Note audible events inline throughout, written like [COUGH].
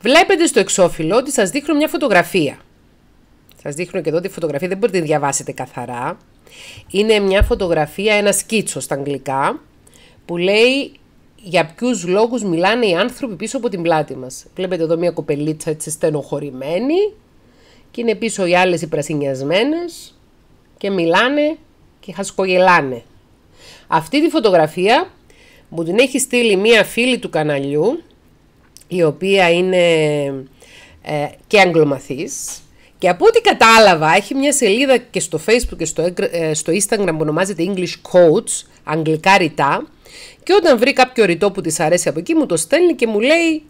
Βλέπετε στο εξώφυλλο ότι σας δείχνω μια φωτογραφία. Σας δείχνω και εδώ τη φωτογραφία, δεν μπορείτε να διαβάσετε καθαρά. Είναι μια φωτογραφία, ένα σκίτσο στα αγγλικά, που λέει για ποιους λόγους μιλάνε οι άνθρωποι πίσω από την πλάτη μας. Βλέπετε εδώ μια κοπελίτσα έτσι στενοχωρημένη και είναι πίσω οι άλλες οι πρασινιασμένες και μιλάνε και χασκογελάνε. Αυτή τη φωτογραφία μου την έχει στείλει μία φίλη του καναλιού η οποία είναι ε, και αγγλομαθής και από ό,τι κατάλαβα έχει μια σελίδα και στο facebook και στο, ε, στο instagram που ονομάζεται English Coach, αγγλικά ρητά και όταν βρει κάποιο ρητό που της αρέσει από εκεί μου το στέλνει και μου λέει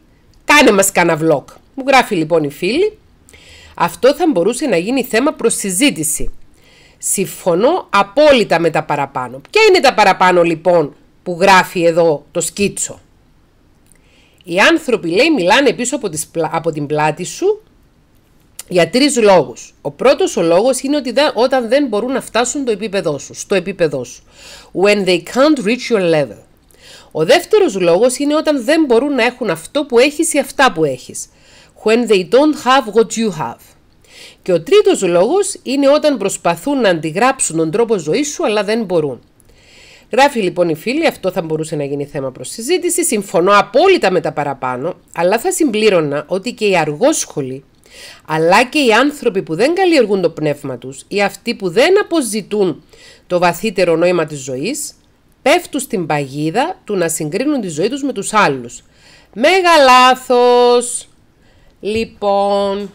κάνε μας κάνα vlog. Μου γράφει λοιπόν η φίλη αυτό θα μπορούσε να γίνει θέμα προς συζήτηση. Συμφωνώ απόλυτα με τα παραπάνω. Ποια είναι τα παραπάνω λοιπόν που γράφει εδώ το σκίτσο. Οι άνθρωποι, λέει, μιλάνε πίσω από, τις, από την πλάτη σου για τρεις λόγους. Ο πρώτος ο λόγος είναι ότι όταν δεν μπορούν να φτάσουν το επίπεδό σου, στο επίπεδό σου. When they can't reach your level. Ο δεύτερος λόγος είναι όταν δεν μπορούν να έχουν αυτό που έχεις ή αυτά που έχεις. When they don't have what you have. Και ο τρίτος λόγος είναι όταν προσπαθούν να αντιγράψουν τον τρόπο ζωής σου αλλά δεν μπορούν. Γράφει λοιπόν η φίλη, αυτό θα μπορούσε να γίνει θέμα προς συζήτηση. Συμφωνώ απόλυτα με τα παραπάνω, αλλά θα συμπλήρωνα ότι και οι αργόσχολοι, αλλά και οι άνθρωποι που δεν καλλιεργούν το πνεύμα τους ή αυτοί που δεν αποζητούν το βαθύτερο νόημα της ζωής, πέφτουν στην παγίδα του να συγκρίνουν τη ζωή τους με τους άλλους. Μέγα λάθος! Λοιπόν,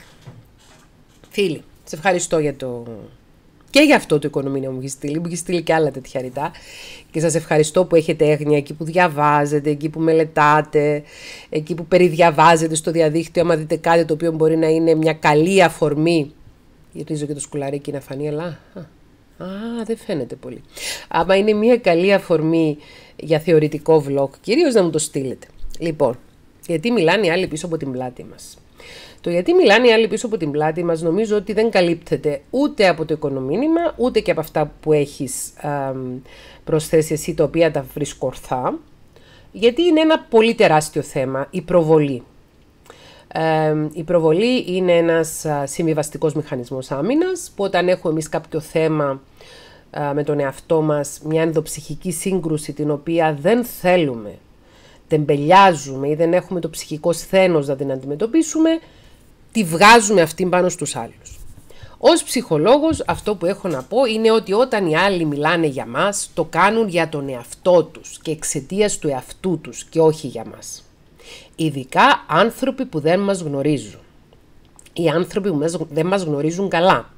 φίλοι, σε ευχαριστώ για το και για αυτό το οικονομία μου έχει στείλει, μου έχει στείλει και άλλα τέτοια ρητά. Και σας ευχαριστώ που έχετε έγνοια εκεί που διαβάζετε, εκεί που μελετάτε, εκεί που περιδιαβάζετε στο διαδίκτυο, άμα δείτε κάτι το οποίο μπορεί να είναι μια καλή αφορμή. Γυρίζω και το σκουλαρίκι να φανεί, αλλά... Α, δεν φαίνεται πολύ. Άμα είναι μια καλή αφορμή για θεωρητικό vlog, Κυρίως να μου το στείλετε. Λοιπόν, γιατί μιλάνε οι άλλοι πίσω από την πλάτη μας. Το γιατί μιλάνε οι άλλοι πίσω από την πλάτη μας νομίζω ότι δεν καλύπτεται ούτε από το οικονομήνυμα, ούτε και από αυτά που έχεις α, προσθέσει εσύ, τα οποία τα βρίσκω γιατί είναι ένα πολύ τεράστιο θέμα, η προβολή. η προβολή είναι ένας συμβιβαστικός μηχανισμός άμυνας, που όταν έχουμε εμείς κάποιο θέμα με τον εαυτό μας, μια ενδοψυχική σύγκρουση την οποία δεν θέλουμε τεμπελιάζουμε ή δεν έχουμε το ψυχικό σθένος να την αντιμετωπίσουμε, τη βγάζουμε αυτή πάνω στους άλλους. Ως ψυχολόγος αυτό που έχω να πω είναι ότι όταν οι άλλοι μιλάνε για μας, το κάνουν για τον εαυτό τους και εξαιτίας του εαυτού τους και όχι για μας. Ειδικά άνθρωποι που δεν μας γνωρίζουν. Οι άνθρωποι που δεν μας γνωρίζουν καλά.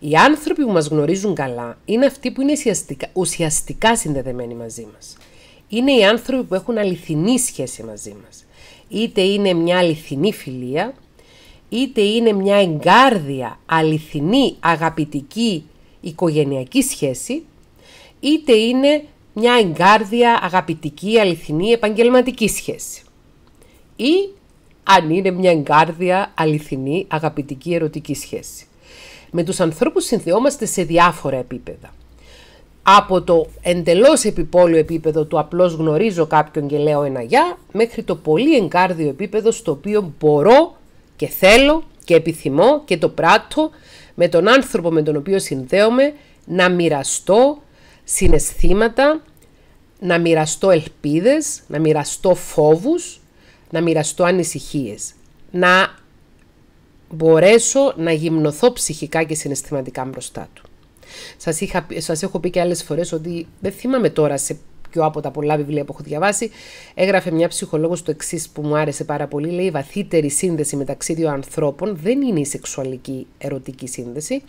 Οι άνθρωποι που μας γνωρίζουν καλά είναι αυτοί που είναι ουσιαστικά, ουσιαστικά συνδεδεμένοι μαζί μας είναι οι άνθρωποι που έχουν αληθινή σχέση μαζί μας. Είτε είναι μια αληθινή φιλία, είτε είναι μια εγκάρδια, αληθινή, αγαπητική, οικογενειακή σχέση, είτε είναι μια εγκάρδια, αγαπητική, αληθινή, επαγγελματική σχέση. Ή αν είναι μια εγκάρδια, αληθινή, αγαπητική, ερωτική σχέση. Με τους ανθρώπους συνδεόμαστε σε διάφορα επίπεδα από το εντελώς επιπόλαιο επίπεδο του απλώς γνωρίζω κάποιον και λέω ένα γεια, μέχρι το πολύ εγκάρδιο επίπεδο στο οποίο μπορώ και θέλω και επιθυμώ και το πράττω με τον άνθρωπο με τον οποίο συνδέομαι να μοιραστώ συναισθήματα, να μοιραστώ ελπίδες, να μοιραστώ φόβους, να μοιραστώ ανησυχίες. Να μπορέσω να γυμνοθώ ψυχικά και συναισθηματικά μπροστά του. Σας, σας έχω πει και άλλες φορές ότι δεν θυμάμαι τώρα σε ποιο από τα πολλά βιβλία που έχω διαβάσει, έγραφε μια ψυχολόγος το εξής που μου άρεσε πάρα πολύ. Λέει: Η βαθύτερη σύνδεση μεταξύ δύο ανθρώπων δεν είναι η σεξουαλική ερωτική σύνδεση.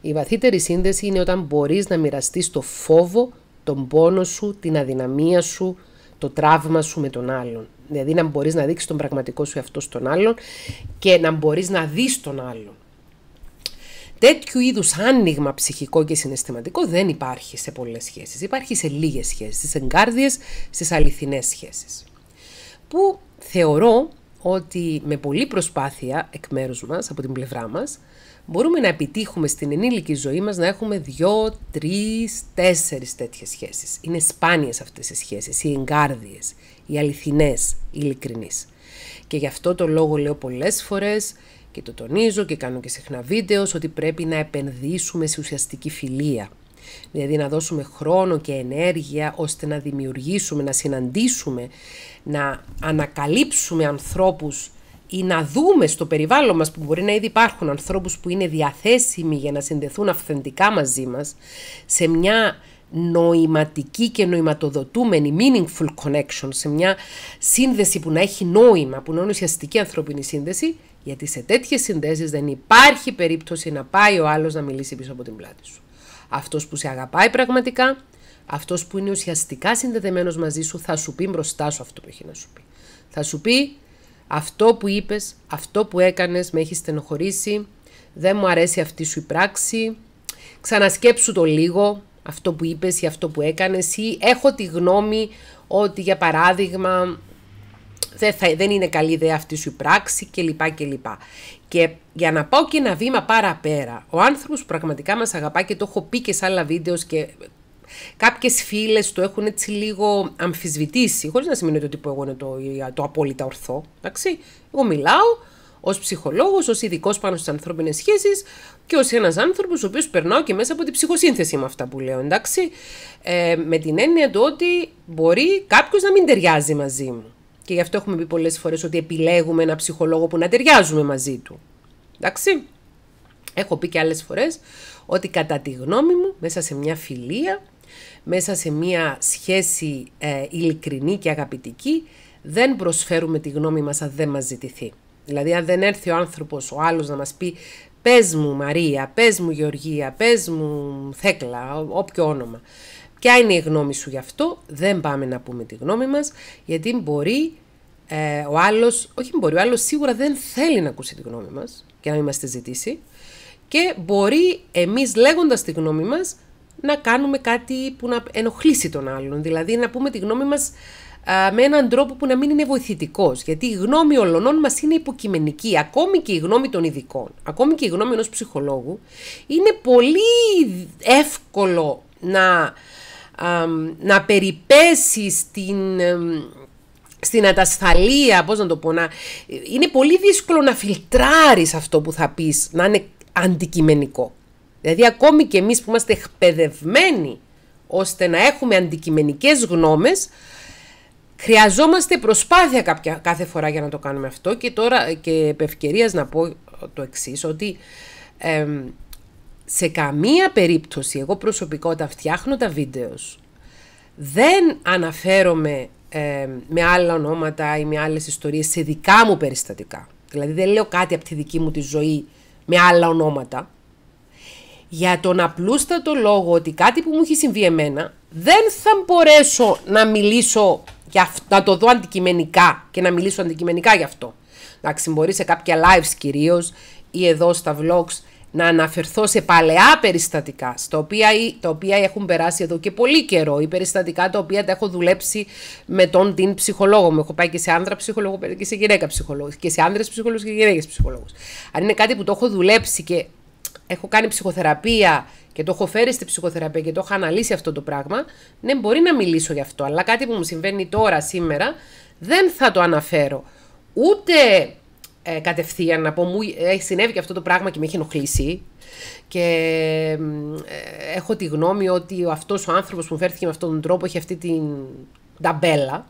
Η βαθύτερη σύνδεση είναι όταν μπορείς να μοιραστείς το φόβο, τον πόνο σου, την αδυναμία σου, το τραύμα σου με τον άλλον. Δηλαδή να μπορείς να δείξεις τον πραγματικό σου αυτό στον άλλον και να μπορείς να δεις τον άλλον. Τέτοιου είδους άνοιγμα ψυχικό και συναισθηματικό δεν υπάρχει σε πολλές σχέσεις. Υπάρχει σε λίγες σχέσεις, στις εγκάρδιες, στις αληθινές σχέσεις. Που θεωρώ ότι με πολλή προσπάθεια εκ μέρους μας, από την πλευρά μας, μπορούμε να επιτύχουμε στην ενήλικη ζωή μας να έχουμε δύο, τρεις, τέσσερις τέτοιες σχέσεις. Είναι σπάνιες αυτές οι σχέσεις, οι εγκάρδιες, οι αληθινές, οι ειλικρινείς. Και γι' αυτό το λόγο λέω πολλές φορές και το τονίζω και κάνω και συχνά βίντεος ότι πρέπει να επενδύσουμε σε ουσιαστική φιλία. Δηλαδή να δώσουμε χρόνο και ενέργεια ώστε να δημιουργήσουμε, να συναντήσουμε, να ανακαλύψουμε ανθρώπους ή να δούμε στο περιβάλλον μας που μπορεί να ήδη υπάρχουν ανθρώπους που είναι διαθέσιμοι για να συνδεθούν αυθεντικά μαζί μας σε μια νοηματική και νοηματοδοτούμενη meaningful connection, σε μια σύνδεση που να έχει νόημα, που να είναι ουσιαστική ανθρώπινη σύνδεση, γιατί σε τέτοιες συνδέσεις δεν υπάρχει περίπτωση να πάει ο άλλος να μιλήσει πίσω από την πλάτη σου. Αυτός που σε αγαπάει πραγματικά, αυτός που είναι ουσιαστικά συνδεδεμένος μαζί σου, θα σου πει μπροστά σου αυτό που έχει να σου πει. Θα σου πει αυτό που είπες, αυτό που έκανες, με έχει στενοχωρήσει, δεν μου αρέσει αυτή σου η πράξη, ξανασκέψου το λίγο, αυτό που είπες ή αυτό που έκανες ή έχω τη γνώμη ότι για παράδειγμα δεν, δεν είναι καλή ιδέα αυτή σου η πράξη κλπ. λοιπά Και για να πάω και ένα βήμα παραπέρα, ο άνθρωπος που πραγματικά μας αγαπά και το έχω πει και σε άλλα βίντεος και κάποιες φίλες το έχουν έτσι λίγο αμφισβητήσει, χωρίς να σημαίνει ότι το εγώ είναι το, το απόλυτα ορθό, εντάξει. Εγώ μιλάω, ως ψυχολόγος, ως ειδικός πάνω στις ανθρώπινες σχέσεις και ως ένας άνθρωπος ο οποίος περνάω και μέσα από την ψυχοσύνθεση με αυτά που λέω, εντάξει. Ε, με την έννοια του ότι μπορεί κάποιος να μην ταιριάζει μαζί μου. Και γι' αυτό έχουμε πει πολλές φορές ότι επιλέγουμε ένα ψυχολόγο που να ταιριάζουμε μαζί του. Εντάξει. Έχω πει και άλλες φορές ότι κατά τη γνώμη μου, μέσα σε μια φιλία, μέσα σε μια σχέση ε, ειλικρινή και αγαπητική, δεν προσφέρουμε τη γνώμη μας αν δεν μας ζητηθεί. Δηλαδή αν δεν έρθει ο άνθρωπος ο άλλος να μας πει «Πες μου Μαρία, πες μου Γεωργία, πες μου γεωργια πε όποιο όνομα». Ποια είναι η γνώμη σου γι' αυτό, δεν πάμε να πούμε τη γνώμη μας, γιατί μπορεί ε, ο άλλος, όχι μπορεί, ο άλλος σίγουρα δεν θέλει να ακούσει τη γνώμη μας και να μην μας τη ζητήσει και μπορεί εμείς λέγοντας τη γνώμη μας να κάνουμε κάτι που να ενοχλήσει τον άλλον, δηλαδή να πούμε τη γνώμη μας με έναν τρόπο που να μην είναι βοηθητικός. Γιατί η γνώμη ολονών μας είναι υποκειμενική. Ακόμη και η γνώμη των ειδικών, ακόμη και η γνώμη ενός ψυχολόγου, είναι πολύ εύκολο να, να περιπέσεις στην, στην ατασφαλία, πώς να το πω, να... είναι πολύ δύσκολο να φιλτράρεις αυτό που θα πεις, να είναι αντικειμενικό. Δηλαδή ακόμη και εμείς που είμαστε εκπαιδευμένοι ώστε να έχουμε αντικειμενικές γνώμες, Χρειαζόμαστε προσπάθεια κάθε φορά για να το κάνουμε αυτό και τώρα και επ' να πω το εξής ότι σε καμία περίπτωση εγώ προσωπικά όταν φτιάχνω τα βίντεος δεν αναφέρομαι με άλλα ονόματα ή με άλλες ιστορίες σε δικά μου περιστατικά. Δηλαδή δεν λέω κάτι από τη δική μου τη ζωή με άλλα ονόματα. Για τον απλούστατο λόγο ότι κάτι που μου έχει συμβεί εμένα δεν θα μπορέσω να μιλήσω να το δω αντικειμενικά και να μιλήσω αντικειμενικά γι' αυτό. Εντάξει, μπορεί σε κάποια lives κυρίως ή εδώ στα vlogs να αναφερθώ σε παλαιά περιστατικά, στα οποία, τα οποία έχουν περάσει εδώ και πολύ καιρό, ή περιστατικά τα οποία τα έχω δουλέψει με τον την ψυχολόγο μου. Έχω πάει και σε άνδρα ψυχολόγο και σε γυναίκα ψυχολόγο, και σε άνδρες ψυχολόγους και γυναίκες ψυχολόγους. Αν είναι κάτι που το έχω δουλέψει και έχω κάνει ψυχοθεραπεία και το έχω φέρει στη ψυχοθεραπεία και το έχω αναλύσει αυτό το πράγμα, ναι, μπορεί να μιλήσω γι' αυτό. Αλλά κάτι που μου συμβαίνει τώρα, σήμερα, δεν θα το αναφέρω. Ούτε ε, κατευθείαν να πω, μου έχει συνέβη και αυτό το πράγμα και με έχει ενοχλήσει. Και ε, έχω τη γνώμη ότι αυτός ο άνθρωπος που μου φέρθηκε με αυτόν τον τρόπο έχει αυτή την ταμπέλα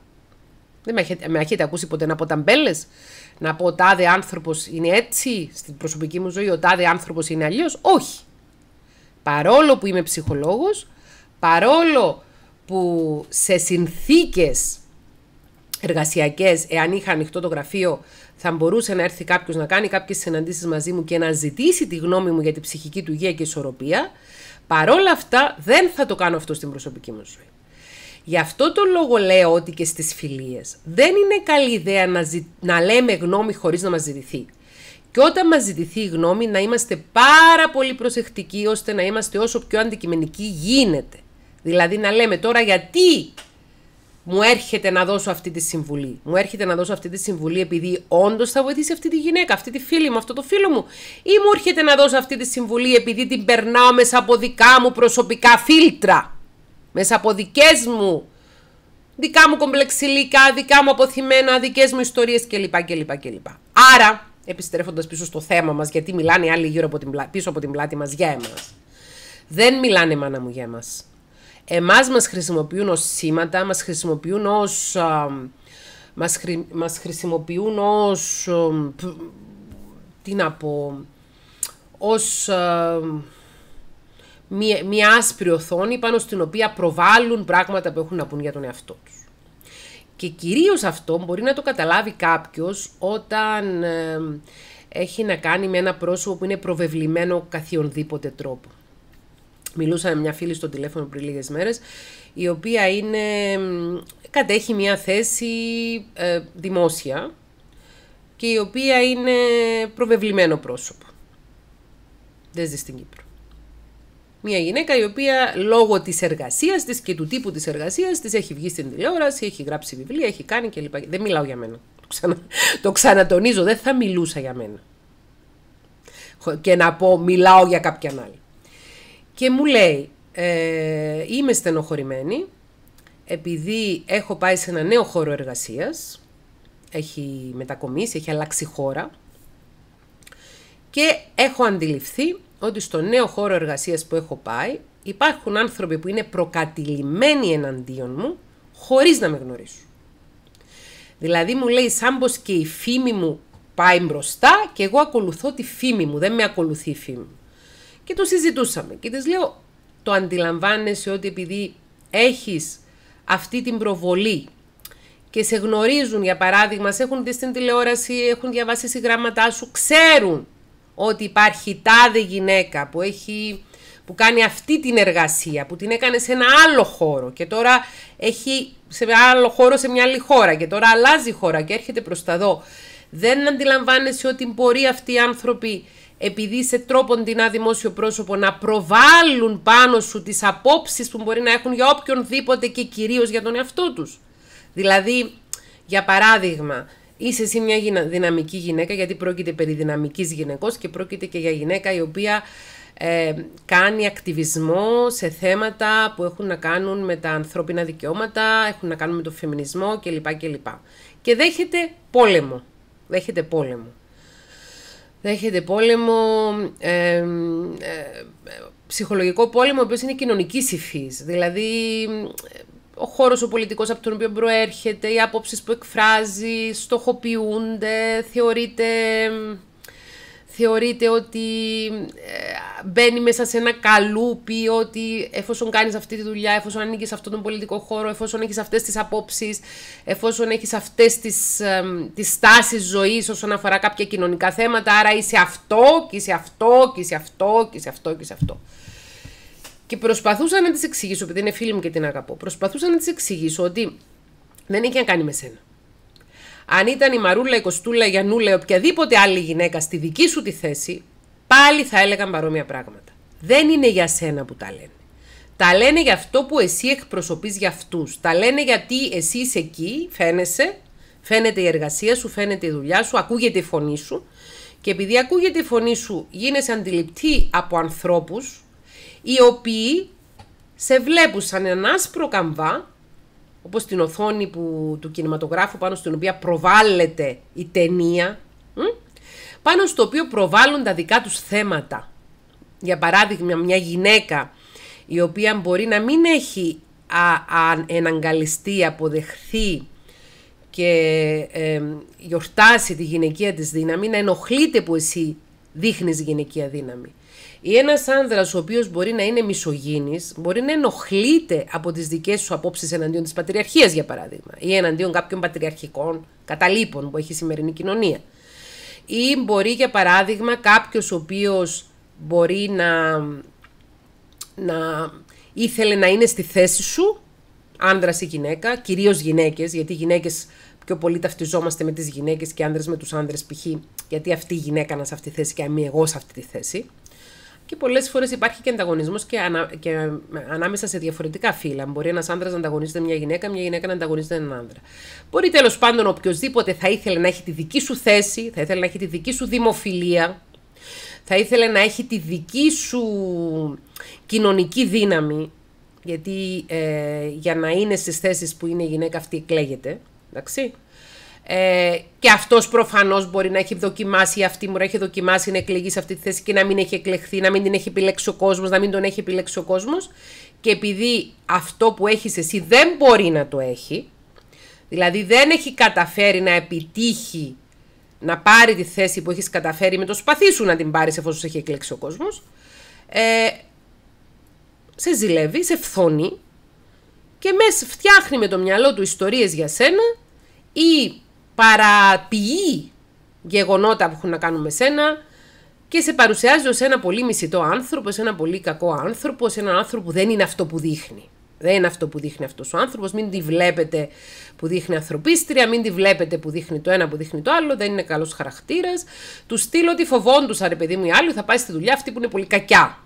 δεν με έχετε, ακούσει ποτέ να πω ταμπέλες, να πω ο τάδε άνθρωπος είναι έτσι στην προσωπική μου ζωή, ο τάδε άνθρωπος είναι αλλιώς. Όχι. Παρόλο που είμαι ψυχολόγος, παρόλο που σε συνθήκες εργασιακές, εάν είχα ανοιχτό το γραφείο, θα μπορούσε να έρθει κάποιος να κάνει κάποιες συναντήσεις μαζί μου και να ζητήσει τη γνώμη μου για την ψυχική του υγεία και ισορροπία. Παρόλα αυτά, δεν θα το κάνω αυτό στην προσωπική μου ζωή. Γι' αυτό το λόγο λέω ότι και στις φιλίες δεν είναι καλή ιδέα να, λέμε γνώμη χωρίς να μας ζητηθεί. Και όταν μας ζητηθεί η γνώμη να είμαστε πάρα πολύ προσεκτικοί ώστε να είμαστε όσο πιο αντικειμενικοί γίνεται. Δηλαδή να λέμε τώρα γιατί μου έρχεται να δώσω αυτή τη συμβουλή. Μου έρχεται να δώσω αυτή τη συμβουλή επειδή όντως θα βοηθήσει αυτή τη γυναίκα, αυτή τη φίλη μου, αυτό το φίλο μου. Ή μου έρχεται να δώσω αυτή τη συμβουλή επειδή την περνάω μέσα από δικά μου προσωπικά φίλτρα μέσα από δικές μου δικά μου κομπλεξιλικά, δικά μου αποθυμένα, δικές μου ιστορίες κλπ. κλπ, κλπ. Άρα, επιστρέφοντας πίσω στο θέμα μας, γιατί μιλάνε οι άλλοι γύρω από την πίσω από την πλάτη μας για εμάς. Δεν μιλάνε μάνα μου για εμάς. Εμάς μας χρησιμοποιούν ως σήματα, μας χρησιμοποιούν ως... μας, χρη, χρησιμοποιούν ως... τι να πω... Ως μία, άσπρη οθόνη πάνω στην οποία προβάλλουν πράγματα που έχουν να πούν για τον εαυτό τους. Και κυρίως αυτό μπορεί να το καταλάβει κάποιος όταν ε, έχει να κάνει με ένα πρόσωπο που είναι προβεβλημένο καθιονδήποτε τρόπο. Μιλούσα με μια φίλη στο τηλέφωνο πριν λίγες μέρες, η οποία είναι, κατέχει μια θέση ε, δημόσια και η οποία είναι προβεβλημένο πρόσωπο. Δεν ζει στην Κύπρο μια γυναίκα η οποία λόγω της εργασίας της και του τύπου της εργασίας της έχει βγει στην τηλεόραση, έχει γράψει βιβλία, έχει κάνει κλπ. Δεν μιλάω για μένα. Το, ξανα... το ξανατονίζω, δεν θα μιλούσα για μένα. Και να πω, μιλάω για κάποιον άλλη. Και μου λέει, ε, είμαι στενοχωρημένη επειδή έχω πάει σε ένα νέο χώρο εργασίας, έχει μετακομίσει, έχει αλλάξει χώρα και έχω αντιληφθεί ότι στο νέο χώρο εργασίας που έχω πάει υπάρχουν άνθρωποι που είναι προκατηλημένοι εναντίον μου χωρίς να με γνωρίσουν. Δηλαδή μου λέει σαν πως και η φήμη μου πάει μπροστά και εγώ ακολουθώ τη φήμη μου, δεν με ακολουθεί η φήμη μου. Και το συζητούσαμε και της λέω το αντιλαμβάνεσαι ότι επειδή έχεις αυτή την προβολή και σε γνωρίζουν, για παράδειγμα, σε έχουν δει στην τηλεόραση, έχουν διαβάσει συγγράμματά σου, ξέρουν ότι υπάρχει τάδε γυναίκα που έχει που κάνει αυτή την εργασία, που την έκανε σε ένα άλλο χώρο και τώρα έχει σε άλλο χώρο σε μια άλλη χώρα και τώρα αλλάζει χώρα και έρχεται προς τα δω. Δεν αντιλαμβάνεσαι ότι μπορεί αυτοί οι άνθρωποι επειδή σε τρόπον την δημόσιο πρόσωπο να προβάλλουν πάνω σου τις απόψεις που μπορεί να έχουν για οποιονδήποτε και κυρίως για τον εαυτό τους. Δηλαδή, για παράδειγμα, είσαι εσύ μια δυναμική γυναίκα, γιατί πρόκειται περί δυναμικής γυναικός και πρόκειται και για γυναίκα η οποία ε, κάνει ακτιβισμό σε θέματα που έχουν να κάνουν με τα ανθρώπινα δικαιώματα, έχουν να κάνουν με το φεμινισμό κλπ. Και δέχεται πόλεμο. Δέχεται πόλεμο. Δέχεται πόλεμο, ε, ε, ε, ψυχολογικό πόλεμο, ο οποίος είναι κοινωνικής υφής. Δηλαδή, ο χώρος ο πολιτικός από τον οποίο προέρχεται, οι απόψει που εκφράζει, στοχοποιούνται, θεωρείται, θεωρείται ότι ε, μπαίνει μέσα σε ένα καλούπι, ότι εφόσον κάνεις αυτή τη δουλειά, εφόσον ανήκεις σε αυτόν τον πολιτικό χώρο, εφόσον έχεις αυτές τις απόψεις, εφόσον έχεις αυτές τις, τις στάσεις ζωής όσον αφορά κάποια κοινωνικά θέματα, άρα είσαι αυτό και είσαι αυτό και είσαι αυτό και είσαι αυτό και αυτό. Και προσπαθούσα να της εξηγήσω, επειδή είναι φίλη μου και την αγαπώ, προσπαθούσα να της εξηγήσω ότι δεν έχει να κάνει με σένα. Αν ήταν η Μαρούλα, η Κοστούλα, η Γιανούλα, η οποιαδήποτε άλλη γυναίκα στη δική σου τη θέση, πάλι θα έλεγαν παρόμοια πράγματα. Δεν είναι για σένα που τα λένε. Τα λένε για αυτό που εσύ εκπροσωπείς για αυτούς. Τα λένε γιατί εσύ είσαι εκεί, φαίνεσαι, φαίνεται η εργασία σου, φαίνεται η δουλειά σου, ακούγεται η φωνή σου. Και επειδή ακούγεται η φωνή σου, γίνεσαι αντιληπτή από ανθρώπους οι οποίοι σε βλέπουν σαν ένα άσπρο καμβά, όπως την οθόνη που, του κινηματογράφου πάνω στην οποία προβάλλεται η ταινία, πάνω στο οποίο προβάλλουν τα δικά τους θέματα. Για παράδειγμα, μια γυναίκα η οποία μπορεί να μην έχει α, α, εναγκαλιστεί, αποδεχθεί και γιορτάσει τη γυναικεία της δύναμη, να ενοχλείται που εσύ δείχνεις γυναικεία δύναμη ή ένας άνδρας ο οποίος μπορεί να είναι μισογίνης, μπορεί να ενοχλείται από τις δικές σου απόψεις εναντίον της πατριαρχίας, για παράδειγμα, ή εναντίον κάποιων πατριαρχικών καταλήπων που έχει η σημερινή κοινωνία. Ή μπορεί, για παράδειγμα, κάποιος ο οποίος μπορεί να, να ήθελε να είναι στη θέση σου, άνδρας ή γυναίκα, κυρίως γυναίκες, γιατί γυναίκες πιο πολύ ταυτιζόμαστε με τις γυναίκες και άνδρες με τους άνδρες, π.χ. Γιατί αυτή η γυναίκα να σε αυτή τη θέση και εμεί εγώ σε αυτή τη θέση. Και πολλές φορές υπάρχει και ανταγωνισμός και, ανάμεσα σε διαφορετικά φύλλα. Μπορεί ένας άντρα να ανταγωνίζεται μια γυναίκα, μια γυναίκα να ανταγωνίζεται έναν άντρα. Μπορεί τέλος πάντων οποιοδήποτε θα ήθελε να έχει τη δική σου θέση, θα ήθελε να έχει τη δική σου δημοφιλία, θα ήθελε να έχει τη δική σου κοινωνική δύναμη. Γιατί ε, για να είναι στις θέσεις που είναι η γυναίκα αυτή εκλέγεται. Εντάξει. Ε, και αυτός προφανώς μπορεί να έχει δοκιμάσει, αυτή μου έχει δοκιμάσει να εκλεγεί σε αυτή τη θέση και να μην έχει εκλεχθεί, να μην την έχει επιλέξει ο κόσμος, να μην τον έχει επιλέξει ο κόσμος. Και επειδή αυτό που έχεις εσύ δεν μπορεί να το έχει, δηλαδή δεν έχει καταφέρει να επιτύχει να πάρει τη θέση που έχεις καταφέρει με το σπαθί σου να την πάρεις εφόσον σε έχει εκλέξει ο κόσμος, ε, σε ζηλεύει, σε φθώνει και μες φτιάχνει με το μυαλό του ιστορίες για σένα ή παραποιεί γεγονότα που έχουν να κάνουν με σένα και σε παρουσιάζει ως ένα πολύ μισητό άνθρωπο, ως ένα πολύ κακό άνθρωπο, ως ένα άνθρωπο που δεν είναι αυτό που δείχνει. Δεν είναι αυτό που δείχνει αυτός ο άνθρωπος, μην τη βλέπετε που δείχνει ανθρωπίστρια, μην τη βλέπετε που δείχνει το ένα, που δείχνει το άλλο, δεν είναι καλός χαρακτήρας. Του στείλω ότι φοβόντουσα ρε παιδί μου οι άλλοι, θα πάει στη δουλειά αυτή που είναι πολύ κακιά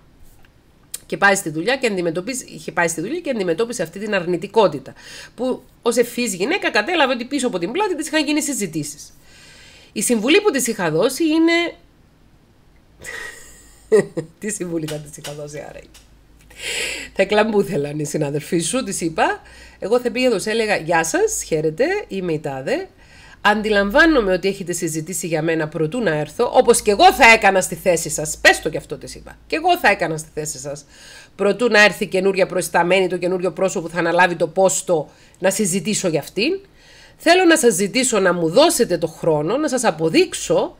και πάει στη δουλειά και αντιμετωπίζει, είχε πάει στη δουλειά και αντιμετώπισε αυτή την αρνητικότητα. Που ως ευφύ γυναίκα κατέλαβε ότι πίσω από την πλάτη της είχαν γίνει συζητήσεις. Η συμβουλή που της είχα δώσει είναι. [LAUGHS] Τι συμβουλή θα της είχα δώσει, άραγε. Θα κλαμπούθελαν οι συναδελφοί σου, της είπα. Εγώ θα πήγα εδώ, έλεγα Γεια σας, χαίρετε, είμαι η Τάδε. Αντιλαμβάνομαι ότι έχετε συζητήσει για μένα προτού να έρθω, όπως και εγώ θα έκανα στη θέση σας. Πες το κι αυτό τη είπα. Και εγώ θα έκανα στη θέση σας. Προτού να έρθει καινούρια προϊσταμένη, το καινούριο πρόσωπο που θα αναλάβει το πόστο να συζητήσω για αυτήν. Θέλω να σας ζητήσω να μου δώσετε το χρόνο, να σας αποδείξω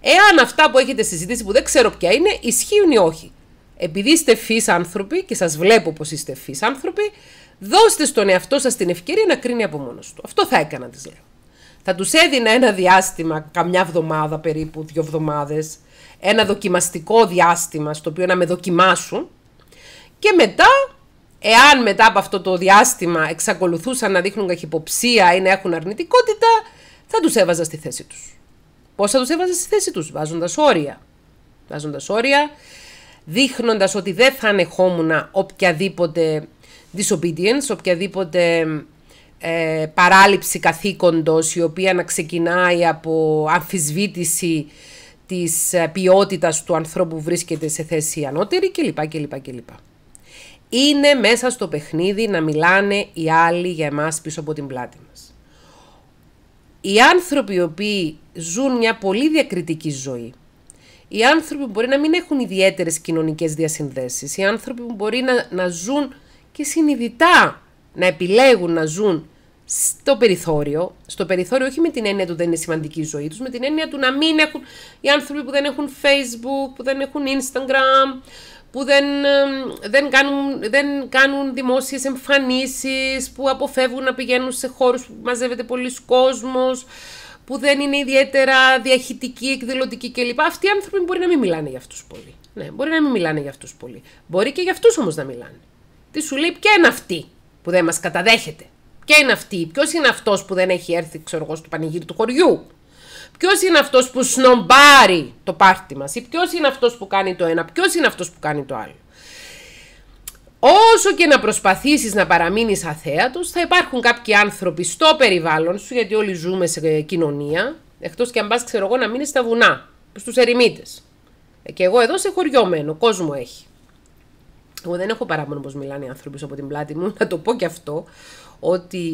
εάν αυτά που έχετε συζητήσει που δεν ξέρω ποια είναι, ισχύουν ή όχι. Επειδή είστε φύς άνθρωποι και σας βλέπω πως είστε φύς άνθρωποι, δώστε στον εαυτό σας την ευκαιρία να κρίνει από μόνος του. Αυτό θα έκανα, της λέω θα τους έδινα ένα διάστημα, καμιά βδομάδα περίπου, δύο βδομάδες, ένα δοκιμαστικό διάστημα στο οποίο να με δοκιμάσουν και μετά, εάν μετά από αυτό το διάστημα εξακολουθούσαν να δείχνουν καχυποψία ή να έχουν αρνητικότητα, θα τους έβαζα στη θέση τους. Πώς θα τους έβαζα στη θέση τους, βάζοντας όρια. Βάζοντας όρια, δείχνοντας ότι δεν θα ανεχόμουν οποιαδήποτε disobedience, οποιαδήποτε ε, παράληψη καθήκοντος η οποία να ξεκινάει από αμφισβήτηση της ε, ποιότητας του ανθρώπου που βρίσκεται σε θέση ανώτερη κλπ. κλπ, κλπ. Είναι μέσα στο παιχνίδι να μιλάνε οι άλλοι για εμάς πίσω από την πλάτη μας. Οι άνθρωποι οι οποίοι ζουν μια πολύ διακριτική ζωή, οι άνθρωποι που μπορεί να μην έχουν ιδιαίτερες κοινωνικές διασυνδέσεις, οι άνθρωποι που μπορεί να, να ζουν και συνειδητά να επιλέγουν να ζουν στο περιθώριο. Στο περιθώριο, όχι με την έννοια του δεν είναι σημαντική η ζωή τους, με την έννοια του να μην έχουν. Οι άνθρωποι που δεν έχουν Facebook, που δεν έχουν Instagram, που δεν, δεν, κάνουν, δεν κάνουν δημόσιες εμφανίσεις, που αποφεύγουν να πηγαίνουν σε χώρους που μαζεύεται πολλοί κόσμος, που δεν είναι ιδιαίτερα διαχειτικοί, εκδηλωτικοί κλπ. Αυτοί οι άνθρωποι μπορεί να μην μιλάνε για αυτούς πολύ. Ναι, μπορεί να μην μιλάνε για αυτούς πολύ. Μπορεί και για αυτούς όμως να μιλάνε. Τι σου λέει, ποια είναι αυτή που δεν μας καταδέχεται. Ποια είναι αυτή, ποιος είναι αυτός που δεν έχει έρθει, ξέρω εγώ, στο πανηγύρι του χωριού. Ποιος είναι αυτός που σνομπάρει το πάρτι μας, ή ποιος είναι αυτός που κάνει το ένα, ποιος είναι αυτός που κάνει το άλλο. Όσο και να προσπαθήσεις να παραμείνεις αθέατος, θα υπάρχουν κάποιοι άνθρωποι στο περιβάλλον σου, γιατί όλοι ζούμε σε κοινωνία, εκτός και αν πας, ξέρω εγώ, να μείνεις στα βουνά, στους ερημίτες. Ε, και εγώ εδώ σε χωριό μένω, κόσμο έχει. Εγώ δεν έχω παράπονο πώ μιλάνε οι άνθρωποι από την πλάτη μου, να το πω και αυτό ότι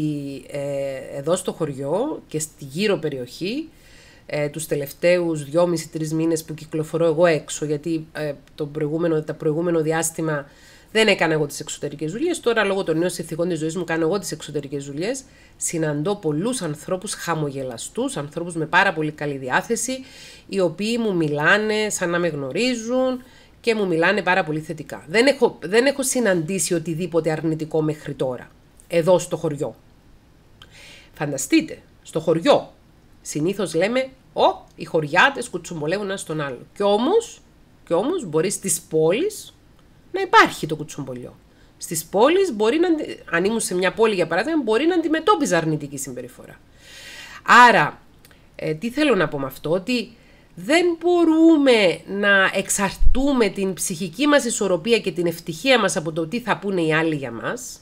ε, εδώ στο χωριό και στη γύρω περιοχή ε, τους τελευταίους 2,5-3 μήνες που κυκλοφορώ εγώ έξω γιατί ε, το προηγούμενο, τα προηγούμενο διάστημα δεν έκανα εγώ τις εξωτερικές δουλειές, τώρα λόγω των νέων συνθηκών της ζωής μου κάνω εγώ τις εξωτερικές δουλειές, συναντώ πολλούς ανθρώπους χαμογελαστούς, ανθρώπους με πάρα πολύ καλή διάθεση, οι οποίοι μου μιλάνε σαν να με γνωρίζουν, και μου μιλάνε πάρα πολύ θετικά. Δεν έχω, δεν έχω συναντήσει οτιδήποτε αρνητικό μέχρι τώρα εδώ στο χωριό. Φανταστείτε, στο χωριό συνήθως λέμε «Ω, οι χωριάτες κουτσομπολεύουν ένα στον άλλο». Κι όμως, κι όμως μπορεί στις πόλεις να υπάρχει το κουτσομπολιό. Στις πόλεις, μπορεί να. Αν ήμουν σε μια πόλη, για παράδειγμα, μπορεί να αντιμετώπιζα αρνητική συμπεριφορά. Άρα, ε, τι θέλω να πω με αυτό, ότι δεν μπορούμε να εξαρτούμε την ψυχική μας ισορροπία και την ευτυχία μας από το τι θα πούνε οι άλλοι για μας.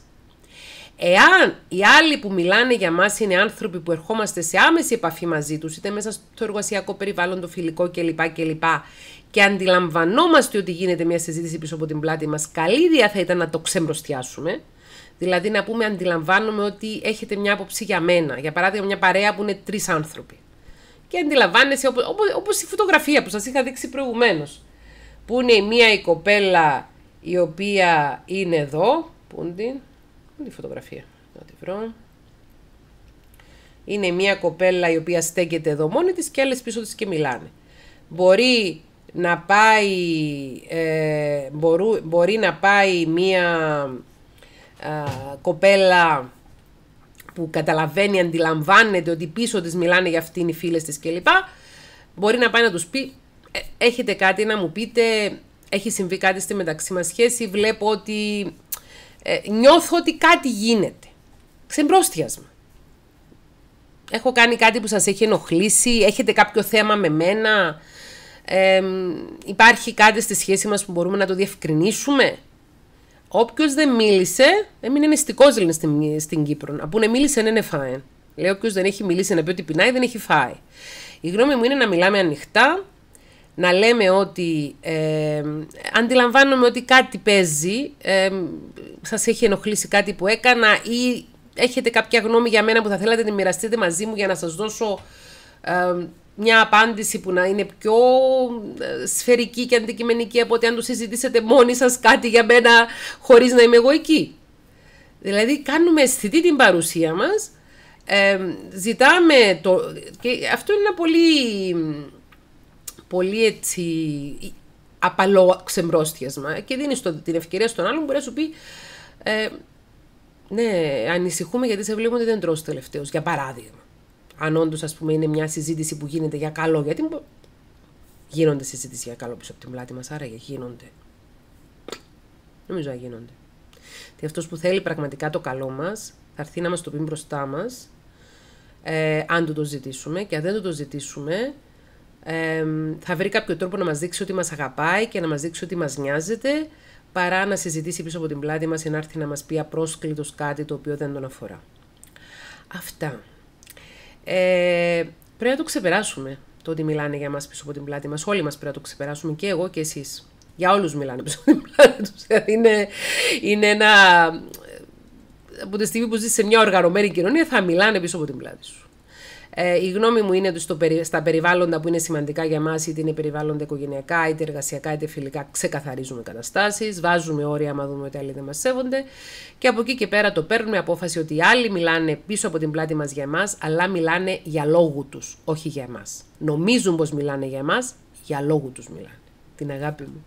Εάν οι άλλοι που μιλάνε για μας είναι άνθρωποι που ερχόμαστε σε άμεση επαφή μαζί τους, είτε μέσα στο εργασιακό περιβάλλον, το φιλικό κλπ. κλπ και αντιλαμβανόμαστε ότι γίνεται μια συζήτηση πίσω από την πλάτη μας, καλή ιδέα θα ήταν να το ξεμπροστιάσουμε. Δηλαδή να πούμε, αντιλαμβάνομαι ότι έχετε μια άποψη για μένα. Για παράδειγμα, μια παρέα που είναι τρεις άνθρωποι. Και αντιλαμβάνεσαι, όπως η φωτογραφία που σας είχα δείξει προηγουμένως. Που είναι μία η κοπέλα η οποία είναι εδώ, πούντι, είναι φωτογραφία, να τη βρω. Είναι μια κοπέλα η οποία στέκεται εδώ μόνη της και άλλες πίσω της και μιλάνε. Μπορεί να πάει, ε, μπορού, μπορεί να πάει μια κοπέλα που καταλαβαίνει, αντιλαμβάνεται ότι πίσω της μιλάνε για αυτήν οι φίλες της κλπ. Μπορεί να πάει να τους πει, «Ε, έχετε κάτι να μου πείτε, έχει συμβεί κάτι στη μεταξύ μας σχέση, βλέπω ότι ε, νιώθω ότι κάτι γίνεται. Ξεμπρόστιασμα. Έχω κάνει κάτι που σας έχει ενοχλήσει, έχετε κάποιο θέμα με μένα, υπάρχει κάτι στη σχέση μας που μπορούμε να το διευκρινίσουμε. Όποιος δεν μίλησε, έμεινε νηστικό λένε στην, στην Κύπρο. Από πούνε μίλησε, ναι, ναι φάει. Λέει όποιος δεν έχει μιλήσει να πει ότι πεινάει, δεν έχει φάει. Η γνώμη μου είναι να μιλάμε ανοιχτά, να λέμε ότι ε, αντιλαμβάνομαι ότι κάτι παίζει, ε, σας έχει ενοχλήσει κάτι που έκανα ή έχετε κάποια γνώμη για μένα που θα θέλατε να μοιραστείτε μαζί μου για να σας δώσω ε, μια απάντηση που να είναι πιο ε, σφαιρική και αντικειμενική από ότι αν το συζητήσετε μόνοι σας κάτι για μένα χωρίς να είμαι εγώ εκεί. Δηλαδή κάνουμε αισθητή την παρουσία μας, ε, ζητάμε το... και αυτό είναι ένα πολύ πολύ έτσι απαλό ξεμπρόστιασμα και δίνεις το, την ευκαιρία στον άλλον που μπορεί να σου πει ε, ναι, ανησυχούμε γιατί σε βλέπουμε ότι δεν τρως τελευταίο, για παράδειγμα. Αν όντως, ας πούμε, είναι μια συζήτηση που γίνεται για καλό, γιατί γίνονται συζήτηση για καλό πίσω από την πλάτη μας, άραγε γίνονται. Νομίζω να γίνονται. Τι αυτός που θέλει πραγματικά το καλό μας, θα έρθει να μας το πει μπροστά μας, ε, αν του το ζητήσουμε. Και αν δεν του το ζητήσουμε, ε, θα βρει κάποιο τρόπο να μας δείξει ότι μας αγαπάει και να μας δείξει ότι μας νοιάζεται παρά να συζητήσει πίσω από την πλάτη μας ή να έρθει να μας πει απρόσκλητος κάτι το οποίο δεν τον αφορά. Αυτά. Ε, πρέπει να το ξεπεράσουμε το ότι μιλάνε για μας πίσω από την πλάτη μας. Όλοι μας πρέπει να το ξεπεράσουμε και εγώ και εσείς. Για όλους μιλάνε πίσω από την πλάτη τους. Δηλαδή, είναι, είναι ένα... Ε, από τη στιγμή που ζεις σε μια οργανωμένη κοινωνία θα μιλάνε πίσω από την πλάτη σου. Ε, η γνώμη μου είναι ότι στα περιβάλλοντα που είναι σημαντικά για μας, είτε είναι περιβάλλοντα οικογενειακά, είτε εργασιακά, είτε φιλικά, ξεκαθαρίζουμε καταστάσεις, βάζουμε όρια άμα δούμε ότι άλλοι δεν μας σέβονται. Και από εκεί και πέρα το παίρνουμε απόφαση ότι οι άλλοι μιλάνε πίσω από την πλάτη μας για εμάς, αλλά μιλάνε για λόγου τους, όχι για εμάς. Νομίζουν πως μιλάνε για εμάς, για λόγου τους μιλάνε. Την αγάπη μου.